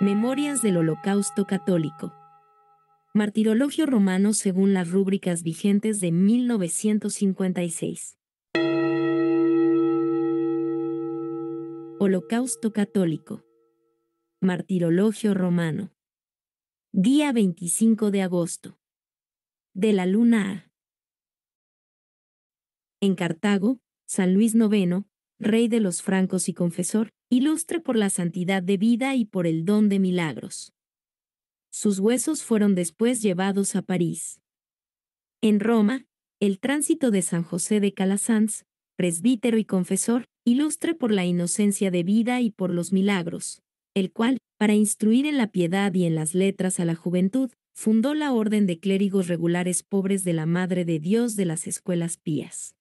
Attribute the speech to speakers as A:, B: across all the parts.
A: Memorias del Holocausto Católico. Martirologio romano según las rúbricas vigentes de 1956. Holocausto Católico. Martirologio romano. Día 25 de agosto. De la luna A. En Cartago, San Luis IX, rey de los francos y confesor, ilustre por la santidad de vida y por el don de milagros. Sus huesos fueron después llevados a París. En Roma, el tránsito de San José de Calasanz, presbítero y confesor, ilustre por la inocencia de vida y por los milagros, el cual, para instruir en la piedad y en las letras a la juventud, fundó la Orden de Clérigos Regulares Pobres de la Madre de Dios de las Escuelas Pías.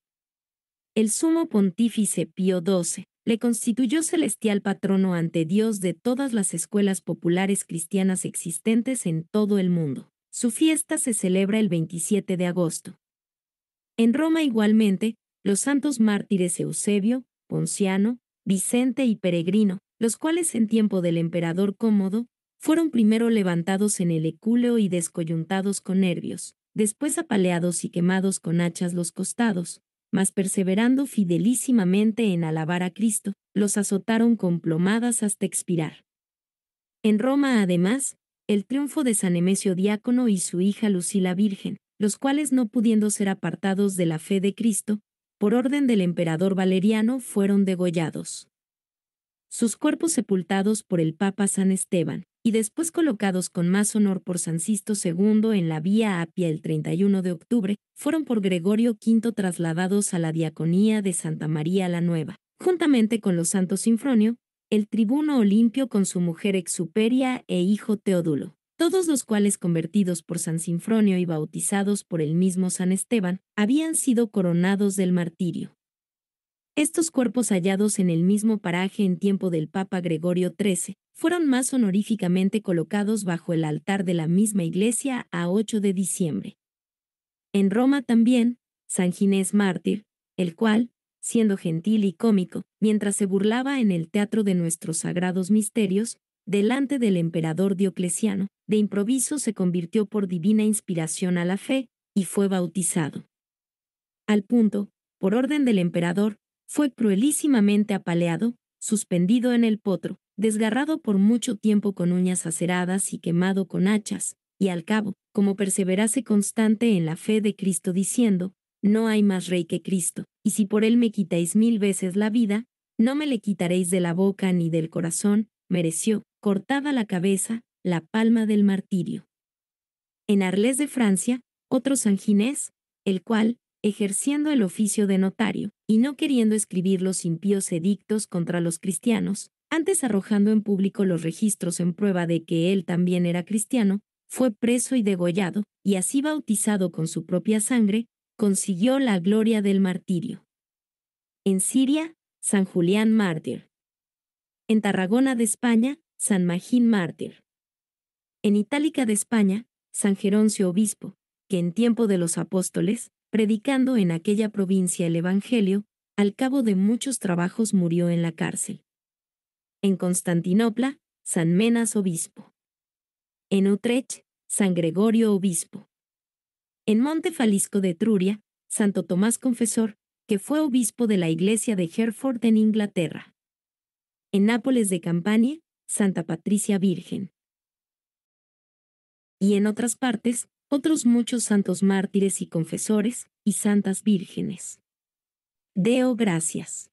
A: El sumo pontífice Pío XII, le constituyó celestial patrono ante Dios de todas las escuelas populares cristianas existentes en todo el mundo. Su fiesta se celebra el 27 de agosto. En Roma igualmente, los santos mártires Eusebio, Ponciano, Vicente y Peregrino, los cuales en tiempo del emperador Cómodo, fueron primero levantados en el ecúleo y descoyuntados con nervios, después apaleados y quemados con hachas los costados, mas perseverando fidelísimamente en alabar a Cristo, los azotaron con plomadas hasta expirar. En Roma, además, el triunfo de San Emesio Diácono y su hija Lucila Virgen, los cuales no pudiendo ser apartados de la fe de Cristo, por orden del emperador Valeriano fueron degollados. Sus cuerpos sepultados por el Papa San Esteban y después colocados con más honor por San Sisto II en la Vía Apia el 31 de octubre, fueron por Gregorio V trasladados a la diaconía de Santa María la Nueva, juntamente con los santos Sinfronio, el tribuno Olimpio con su mujer Exuperia e hijo Teodulo, todos los cuales convertidos por San Sinfronio y bautizados por el mismo San Esteban, habían sido coronados del martirio. Estos cuerpos hallados en el mismo paraje en tiempo del Papa Gregorio XIII fueron más honoríficamente colocados bajo el altar de la misma iglesia a 8 de diciembre. En Roma también, San Ginés mártir, el cual, siendo gentil y cómico, mientras se burlaba en el teatro de nuestros sagrados misterios, delante del emperador Diocleciano, de improviso se convirtió por divina inspiración a la fe, y fue bautizado. Al punto, por orden del emperador, fue cruelísimamente apaleado, suspendido en el potro, desgarrado por mucho tiempo con uñas aceradas y quemado con hachas, y al cabo, como perseverase constante en la fe de Cristo diciendo, No hay más rey que Cristo, y si por él me quitáis mil veces la vida, no me le quitaréis de la boca ni del corazón, mereció, cortada la cabeza, la palma del martirio. En Arlés de Francia, otro San Ginés, el cual, ejerciendo el oficio de notario, y no queriendo escribir los impíos edictos contra los cristianos, antes arrojando en público los registros en prueba de que él también era cristiano, fue preso y degollado, y así bautizado con su propia sangre, consiguió la gloria del martirio. En Siria, San Julián mártir. En Tarragona de España, San Magín mártir. En Itálica de España, San Geroncio obispo, que en tiempo de los apóstoles, predicando en aquella provincia el Evangelio, al cabo de muchos trabajos murió en la cárcel. En Constantinopla, San Menas obispo. En Utrecht, San Gregorio obispo. En Montefalisco de Truria, Santo Tomás Confesor, que fue obispo de la iglesia de Hereford en Inglaterra. En Nápoles de Campania, Santa Patricia Virgen. Y en otras partes, otros muchos santos mártires y confesores, y santas vírgenes. Deo gracias.